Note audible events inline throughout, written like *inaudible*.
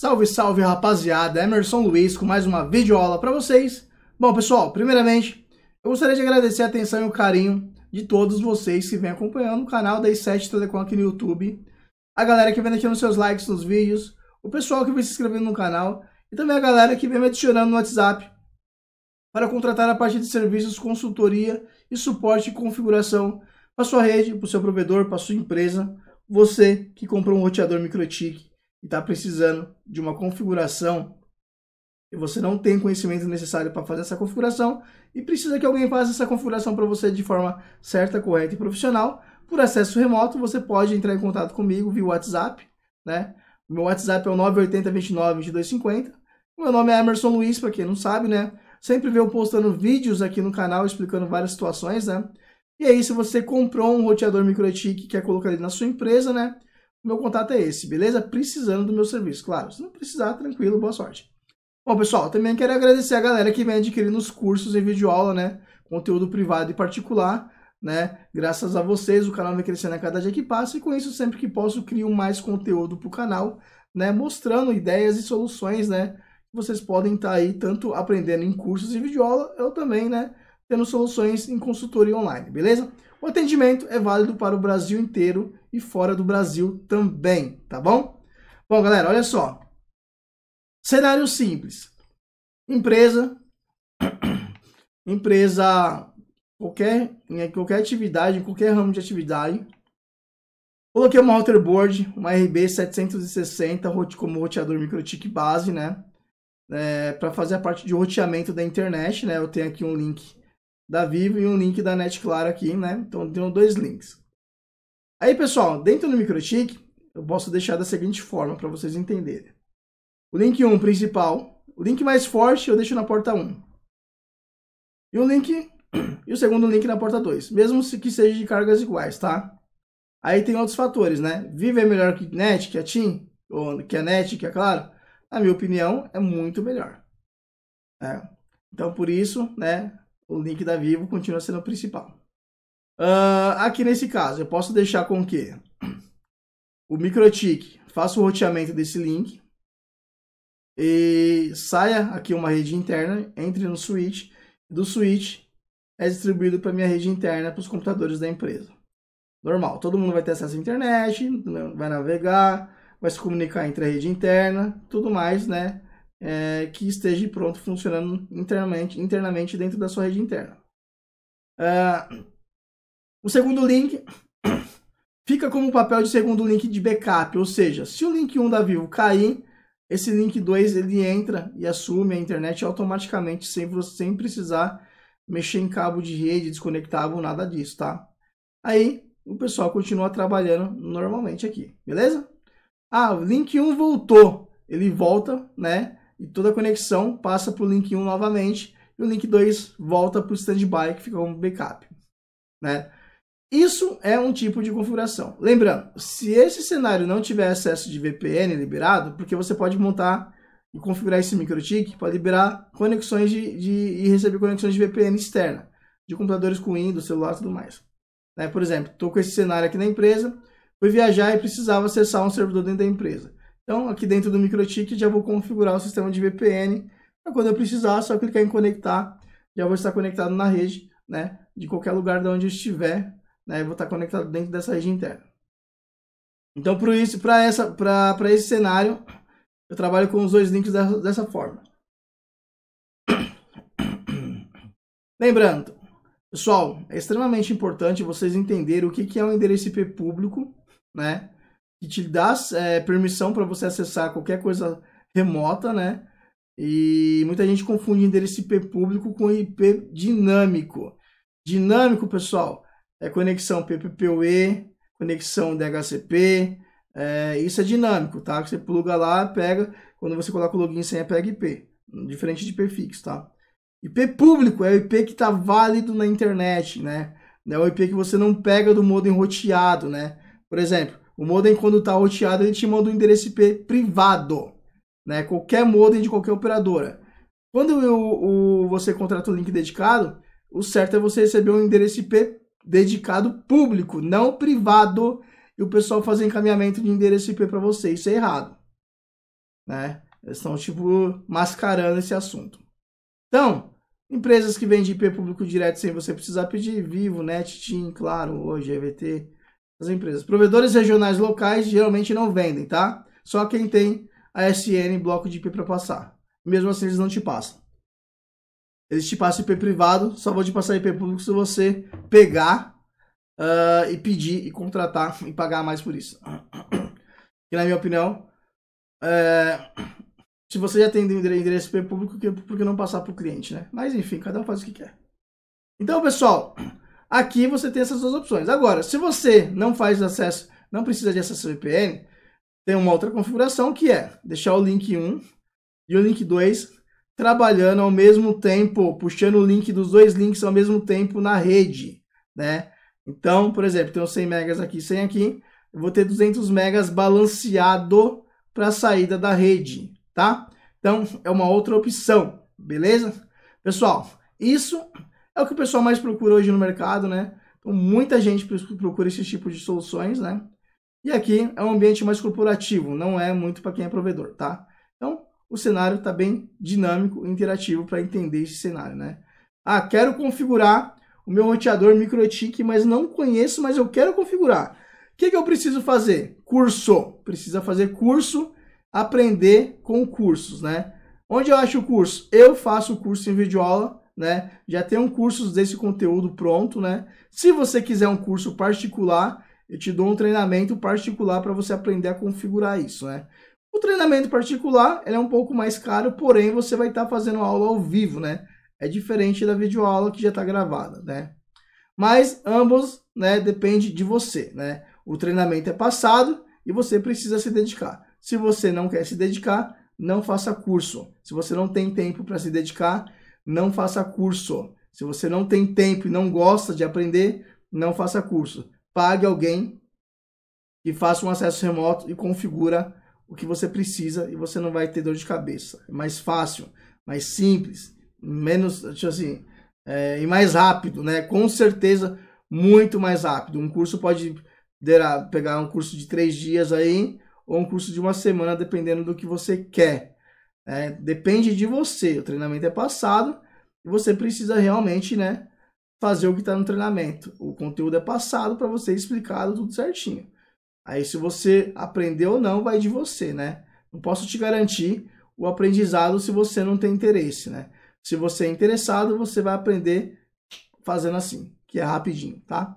Salve, salve rapaziada, Emerson Luiz com mais uma videoaula para vocês. Bom pessoal, primeiramente eu gostaria de agradecer a atenção e o carinho de todos vocês que vêm acompanhando o canal da i7 Telecom aqui no YouTube, a galera que vem deixando seus likes nos vídeos, o pessoal que vem se inscrevendo no canal e também a galera que vem me adicionando no WhatsApp para contratar a parte de serviços, consultoria e suporte e configuração para sua rede, para o seu provedor, para sua empresa, você que comprou um roteador MikroTik e está precisando de uma configuração e você não tem conhecimento necessário para fazer essa configuração e precisa que alguém faça essa configuração para você de forma certa, correta e profissional, por acesso remoto, você pode entrar em contato comigo via WhatsApp, né? O meu WhatsApp é o 980292250. meu nome é Emerson Luiz, para quem não sabe, né? Sempre venho postando vídeos aqui no canal explicando várias situações, né? E aí, se você comprou um roteador MicroET que quer colocar ele na sua empresa, né? meu contato é esse, beleza? Precisando do meu serviço, claro. Se não precisar, tranquilo, boa sorte. Bom, pessoal, também quero agradecer a galera que vem adquirindo os cursos em videoaula, né? Conteúdo privado e particular, né? Graças a vocês, o canal vem crescendo a cada dia que passa e com isso, sempre que posso, crio mais conteúdo para o canal, né? Mostrando ideias e soluções, né? Vocês podem estar tá aí tanto aprendendo em cursos e videoaula, eu também, né? Tendo soluções em consultoria online, beleza? O atendimento é válido para o Brasil inteiro, e fora do Brasil também, tá bom? Bom, galera, olha só. Cenário simples. Empresa *coughs* empresa qualquer, em qualquer atividade, em qualquer ramo de atividade. Coloquei uma router board, uma RB760 como roteador microtik base, né? É, para fazer a parte de roteamento da internet, né? Eu tenho aqui um link da Vivo e um link da NetClara aqui, né? Então eu tenho dois links. Aí, pessoal, dentro do MicroTik, eu posso deixar da seguinte forma para vocês entenderem. O link 1 principal, o link mais forte eu deixo na porta 1. E o link *clears throat* e o segundo link na porta 2, mesmo que seja de cargas iguais, tá? Aí tem outros fatores, né? Vive é melhor que Net, que a TIM, ou que a Net, que a é Claro? Na minha opinião, é muito melhor. É. Então, por isso, né, o link da Vivo continua sendo o principal. Uh, aqui nesse caso, eu posso deixar com que o MikroTik faça o roteamento desse link e saia aqui uma rede interna, entre no switch, do switch é distribuído para minha rede interna, para os computadores da empresa. Normal, todo mundo vai ter acesso à internet, vai navegar, vai se comunicar entre a rede interna, tudo mais, né? É, que esteja pronto, funcionando internamente, internamente dentro da sua rede interna. Uh, o segundo link fica como papel de segundo link de backup, ou seja, se o link 1 da Vivo cair, esse link 2 ele entra e assume a internet automaticamente sem, sem precisar mexer em cabo de rede, desconectável, nada disso, tá? Aí o pessoal continua trabalhando normalmente aqui, beleza? Ah, o link 1 voltou, ele volta, né? E toda a conexão passa para o link 1 novamente e o link 2 volta para o standby que fica como backup, né? Isso é um tipo de configuração. Lembrando, se esse cenário não tiver acesso de VPN liberado, porque você pode montar e configurar esse microtik para liberar conexões de, de, e receber conexões de VPN externa, de computadores com Windows, celular e tudo mais. Né? Por exemplo, estou com esse cenário aqui na empresa, fui viajar e precisava acessar um servidor dentro da empresa. Então, aqui dentro do microtik já vou configurar o sistema de VPN, para quando eu precisar, é só clicar em conectar, já vou estar conectado na rede, né? de qualquer lugar de onde eu estiver né? Eu vou estar conectado dentro dessa rede interna. Então, para isso, para essa, para para esse cenário, eu trabalho com os dois links dessa, dessa forma. Lembrando, pessoal, é extremamente importante vocês entenderem o que, que é um endereço IP público, né? Que te dá é, permissão para você acessar qualquer coisa remota, né? E muita gente confunde endereço IP público com IP dinâmico. Dinâmico, pessoal, é, conexão PPPoE, conexão DHCP, é, isso é dinâmico, tá? Você pluga lá, pega, quando você coloca o login sem pega IP, diferente de IP fixo, tá? IP público é o IP que está válido na internet, né? É o IP que você não pega do modem roteado, né? Por exemplo, o modem quando está roteado, ele te manda um endereço IP privado, né? Qualquer modem de qualquer operadora. Quando eu, o, você contrata o um link dedicado, o certo é você receber um endereço IP dedicado público, não privado, e o pessoal fazer encaminhamento de endereço IP para você. Isso é errado. Né? Eles estão, tipo, mascarando esse assunto. Então, empresas que vendem IP público direto sem você precisar pedir, Vivo, Net, TIM, Claro, hoje, EVT, as empresas. Provedores regionais locais geralmente não vendem, tá? Só quem tem ASN bloco de IP para passar. Mesmo assim, eles não te passam. Eles te passam IP privado, só vão te passar IP público se você pegar uh, e pedir e contratar e pagar mais por isso. Que na minha opinião, é, se você já tem endereço IP público, por que não passar para o cliente, né? Mas enfim, cada um faz o que quer. Então, pessoal, aqui você tem essas duas opções. Agora, se você não faz acesso, não precisa de acesso VPN, tem uma outra configuração que é deixar o link 1 e o link 2 trabalhando ao mesmo tempo, puxando o link dos dois links ao mesmo tempo na rede, né? Então, por exemplo, tenho 100 megas aqui, 100 aqui, eu vou ter 200 megas balanceado para a saída da rede, tá? Então, é uma outra opção, beleza? Pessoal, isso é o que o pessoal mais procura hoje no mercado, né? Então, muita gente procura esse tipo de soluções, né? E aqui é um ambiente mais corporativo, não é muito para quem é provedor, tá? o cenário está bem dinâmico e interativo para entender esse cenário, né? Ah, quero configurar o meu roteador MicroTik, mas não conheço, mas eu quero configurar. O que, que eu preciso fazer? Curso. Precisa fazer curso, aprender com cursos, né? Onde eu acho o curso? Eu faço o curso em videoaula, né? Já tenho um cursos desse conteúdo pronto, né? Se você quiser um curso particular, eu te dou um treinamento particular para você aprender a configurar isso, né? O treinamento particular é um pouco mais caro, porém você vai estar tá fazendo aula ao vivo, né? É diferente da videoaula que já está gravada, né? Mas ambos, né, depende de você, né? O treinamento é passado e você precisa se dedicar. Se você não quer se dedicar, não faça curso. Se você não tem tempo para se dedicar, não faça curso. Se você não tem tempo e não gosta de aprender, não faça curso. Pague alguém e faça um acesso remoto e configura o que você precisa e você não vai ter dor de cabeça. É mais fácil, mais simples, menos, tipo assim, é, e mais rápido, né? Com certeza, muito mais rápido. Um curso pode pegar um curso de três dias aí, ou um curso de uma semana, dependendo do que você quer. É, depende de você. O treinamento é passado e você precisa realmente, né? Fazer o que está no treinamento. O conteúdo é passado para você explicado tudo certinho. Aí se você aprendeu ou não, vai de você, né? Não posso te garantir o aprendizado se você não tem interesse, né? Se você é interessado, você vai aprender fazendo assim, que é rapidinho, tá?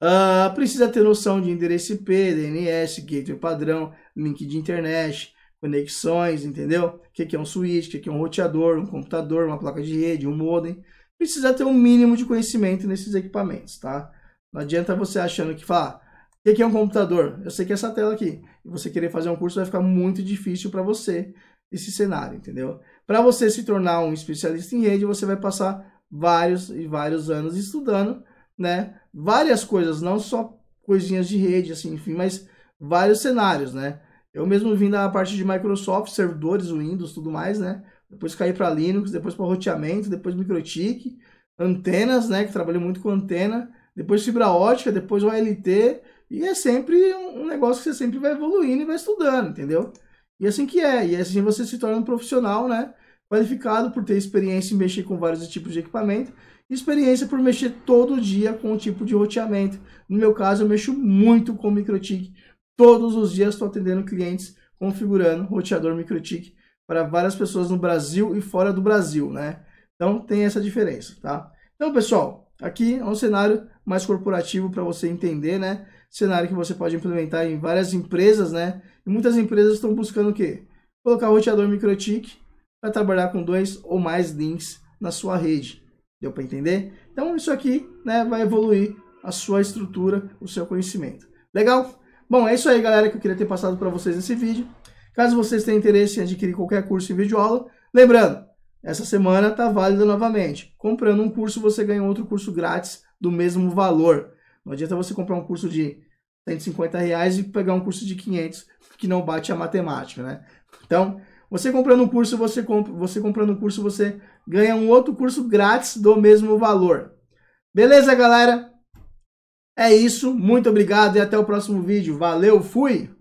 Uh, precisa ter noção de endereço IP, DNS, gateway padrão, link de internet, conexões, entendeu? O que é um switch, o que é um roteador, um computador, uma placa de rede, um modem. Precisa ter um mínimo de conhecimento nesses equipamentos, tá? Não adianta você achando que falar, o que é um computador? Eu sei que é essa tela aqui. E você querer fazer um curso vai ficar muito difícil para você esse cenário, entendeu? Para você se tornar um especialista em rede, você vai passar vários e vários anos estudando, né? Várias coisas, não só coisinhas de rede, assim, enfim, mas vários cenários, né? Eu mesmo vim da parte de Microsoft, servidores, Windows, tudo mais, né? Depois caí para Linux, depois para roteamento, depois MikroTik, antenas, né? Que trabalhei muito com antena, depois fibra ótica, depois OLT, e é sempre um negócio que você sempre vai evoluindo e vai estudando, entendeu? E assim que é. E assim você se torna um profissional, né? Qualificado por ter experiência em mexer com vários tipos de equipamento. Experiência por mexer todo dia com o um tipo de roteamento. No meu caso, eu mexo muito com MicroTik. Todos os dias estou atendendo clientes configurando roteador MicroTik para várias pessoas no Brasil e fora do Brasil, né? Então tem essa diferença, tá? Então, pessoal, Aqui é um cenário mais corporativo para você entender, né? Cenário que você pode implementar em várias empresas, né? E muitas empresas estão buscando o quê? Colocar o roteador MikroTik para trabalhar com dois ou mais links na sua rede. Deu para entender? Então isso aqui né, vai evoluir a sua estrutura, o seu conhecimento. Legal? Bom, é isso aí, galera, que eu queria ter passado para vocês nesse vídeo. Caso vocês tenham interesse em adquirir qualquer curso em videoaula, lembrando, essa semana está válida novamente. Comprando um curso, você ganha outro curso grátis do mesmo valor. Não adianta você comprar um curso de 150 reais e pegar um curso de 500 que não bate a matemática, né? Então, você comprando um curso, você, compra, você comprando um curso, você ganha um outro curso grátis do mesmo valor. Beleza, galera? É isso. Muito obrigado e até o próximo vídeo. Valeu, fui!